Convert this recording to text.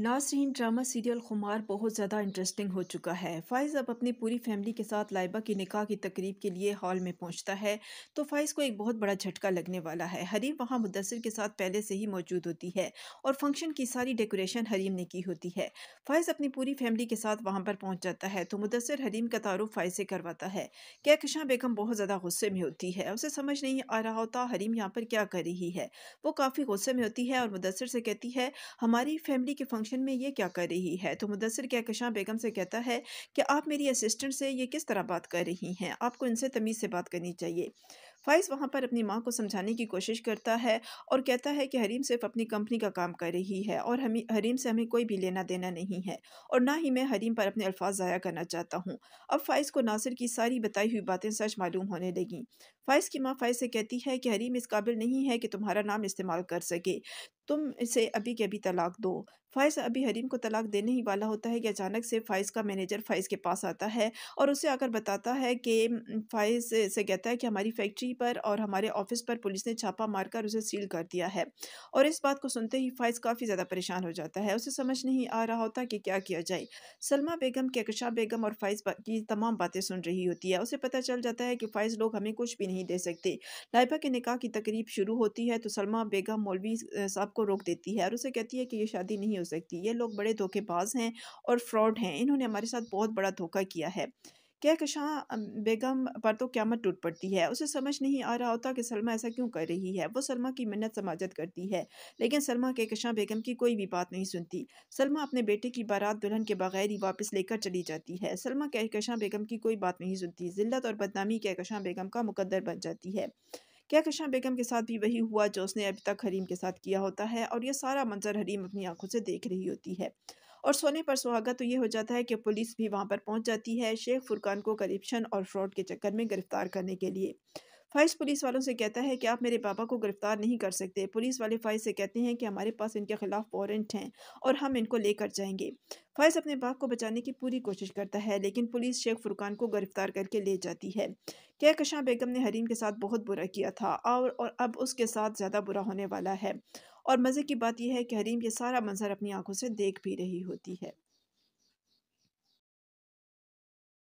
Nasreen drama serial खुमार बहुत ज़्यादा इंटरेस्टिंग हो चुका है फ़ाइज़ अब अपनी पूरी फैमिली के साथ लाइबा की निकाह की तकरीब के लिए हॉल में पहुंचता है तो फ़ाइज़ को एक बहुत बड़ा झटका लगने वाला है हरीम वहां मुदसर के साथ पहले से ही मौजूद होती है और फंक्शन की सारी डेकोरेशन हरीम ने की होती है फ़ाइज़ अपनी पूरी फैमिली के साथ वहाँ पर पहुँच जाता है तो मुदसर हरीम का तारुफ फ़ाइज़ से करवाता है क्या कशाँ बेगम बहुत ज़्यादा गुस्से में होती है उसे समझ नहीं आ रहा होता हरीम यहाँ पर क्या कर रही है वो काफ़ी गुस्से में होती है और मुदसर से कहती है हमारी फैमिली के फंक्शन फंक्शन में ये क्या कर रही है तो मुदसर कहकशां बेगम से कहता है कि आप मेरी असिस्टेंट से ये किस तरह बात कर रही हैं आपको इनसे तमीज़ से बात करनी चाहिए फ़ाइज़ वहाँ पर अपनी माँ को समझाने की कोशिश करता है और कहता है कि हरीम सिर्फ अपनी कंपनी का काम कर रही है और हम हरीम से हमें कोई भी लेना देना नहीं है और ना ही मैं हरीम पर अपने अल्फाज ज़ाया करना चाहता हूँ अब फ़ाइज़ को नासिर की सारी बताई हुई बातें सच मालूम होने लगीं फ़ाइज़ की माँ फ़ाइज़ से कहती है कि हरीम इस काबिल नहीं है कि तुम्हारा नाम इस्तेमाल कर सके तुम इसे अभी के अभी तलाक दो फ़ाइज़ अभी हरीम को तलाक देने ही वाला होता है कि अचानक से फ़ाइज़ का मैनेजर फ़ाइज़ के पास आता है और उसे आकर बताता है कि फ़ाइज़ से कहता है कि हमारी फैक्ट्री पर और हमारे ऑफिस पर पुलिस ने छापा मारकर उसे सील कर दिया है और इस बात को सुनते ही फ़ाइज़ काफ़ी ज़्यादा परेशान हो जाता है उसे समझ नहीं आ रहा होता कि क्या किया जाए सलमा बेगम केकशा बेगम और फ़ाइज़ की तमाम बातें सुन रही होती है उसे पता चल जाता है कि फ़ाइज़ लोग हमें कुछ भी नहीं दे सकते लाइबा के निकाह की तकरीब शुरू होती है तो सलमा बेगम मौलवी साहब को रोक देती है और उसे कहती है कि ये शादी नहीं हो सकती ये लोग बड़े धोखेबाज हैं और फ्रॉड हैं इन्होंने हमारे साथ बहुत बड़ा धोखा किया है कहकशां बेगम पर तो क्यामत टूट पड़ती है उसे समझ नहीं आ रहा होता कि सलमा ऐसा क्यों कर रही है वो सलमा की मन्नत समाजत करती है लेकिन सलमा कहकशां बेगम की कोई भी बात नहीं सुनती सलमा अपने बेटे की बारात दुल्हन के बगैर ही वापस लेकर चली जाती है सलमा कहकशां बेगम की कोई बात नहीं सुनती जिल्लत और बदनामी कहकशां बेगम का मुकदर बन जाती है क्या कृष्णा बेगम के साथ भी वही हुआ जो उसने अभी तक हरीम के साथ किया होता है और यह सारा मंजर हरीम अपनी आंखों से देख रही होती है और सोने पर सुहागा तो ये हो जाता है कि पुलिस भी वहाँ पर पहुँच जाती है शेख फुरकान को करप्शन और फ्रॉड के चक्कर में गिरफ्तार करने के लिए फ़ाइज पुलिस वालों से कहता है कि आप मेरे बाबा को गिरफ्तार नहीं कर सकते पुलिस वाले फ़ाइज से कहते हैं कि हमारे पास इनके खिलाफ वारंट हैं और हम इनको लेकर जाएंगे फ़ाइज अपने बाप को बचाने की पूरी कोशिश करता है लेकिन पुलिस शेख फुरकान को गिरफ्तार करके ले जाती है कहकशां बेगम ने हरीम के साथ बहुत बुरा किया था और, और अब उसके साथ ज़्यादा बुरा होने वाला है और मज़े की बात यह है कि हरीम ये सारा मंजर अपनी आंखों से देख भी रही होती है